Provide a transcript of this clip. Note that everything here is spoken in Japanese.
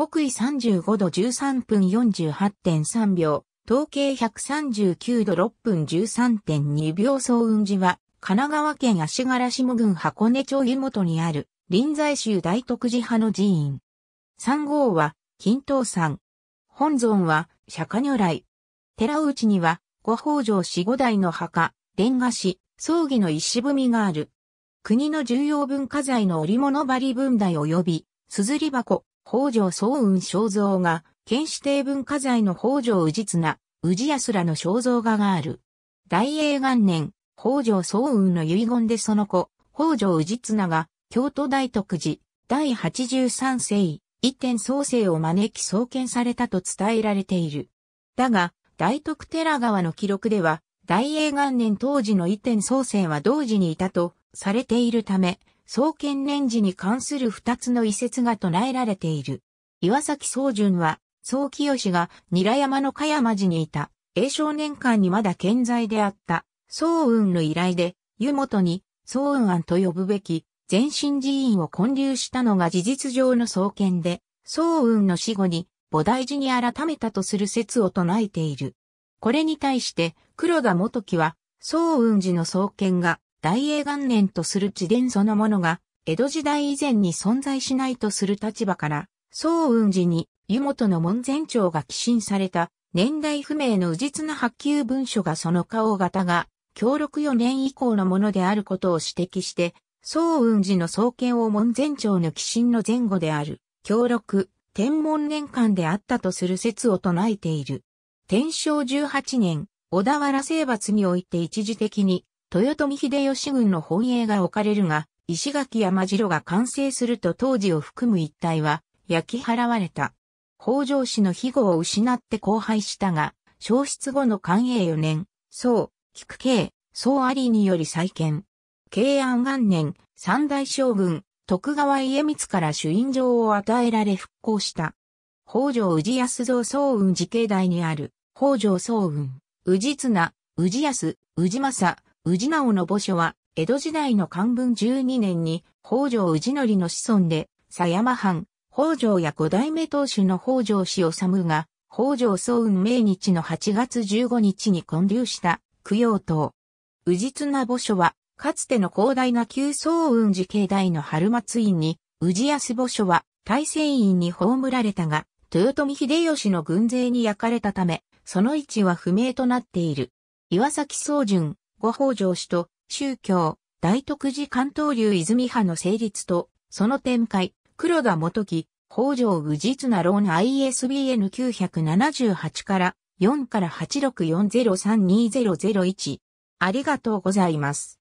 北緯35度13分48.3秒、東経139度6分13.2秒総雲寺は、神奈川県足柄下郡箱根町湯本にある、臨済宗大徳寺派の寺院。三号は、金刀山。本尊は、釈迦如来。寺内には、五宝城四五代の墓、伝賀師、葬儀の石踏みがある。国の重要文化財の織物張り分台及び、すずり箱、北条早雲肖像画、県指定文化財の北条氏綱、氏安らの肖像画がある。大英元年、北条早雲の遺言でその子、北条氏綱が、京都大徳寺、第83世、一点創生を招き創建されたと伝えられている。だが、大徳寺川の記録では、大英元年当時の一点創生は同時にいたとされているため、創建年次に関する二つの遺説が唱えられている。岩崎宗純は、宗清が韮山の香山寺にいた、永少年間にまだ健在であった、宗雲の依頼で、湯本に、宗雲庵と呼ぶべき、前身寺院を建立したのが事実上の創建で、宗雲の死後に、菩提寺に改めたとする説を唱えている。これに対して、黒田元樹は、宗雲寺の創建が、大英元年とする地伝そのものが、江戸時代以前に存在しないとする立場から、宋雲寺に湯本の門前町が寄進された、年代不明の宇実な発給文書がその顔型が、協力4年以降のものであることを指摘して、宋雲寺の創建を門前町の寄進の前後である、協力、天文年間であったとする説を唱えている。天正18年、小田原征伐において一時的に豊臣秀吉軍の本営が置かれるが、石垣山城が完成すると当時を含む一帯は焼き払われた。北条氏の庇護を失って荒廃したが、消失後の寛永4年、宋、菊慶、宋ありにより再建。慶安元年、三大将軍、徳川家光から主印状を与えられ復興した。北条氏康造総雲寺境内にある、北条総雲、氏綱、氏康、氏政、宇治直の墓所は、江戸時代の漢文12年に、北条治則の子孫で、狭山藩、北条や五代目当主の北条氏治が、北条総運命日の8月15日に建立した、供養塔。治綱墓所は、かつての広大な旧総運寺境内の春松院に、宇治安墓所は、大仙院に葬られたが、豊臣秀吉の軍勢に焼かれたため、その位置は不明となっている。岩崎総順、五北条氏と宗教、大徳寺関東流泉派の成立と、その展開、黒田元木、北条宇実な論 ISBN978 から4から864032001。ありがとうございます。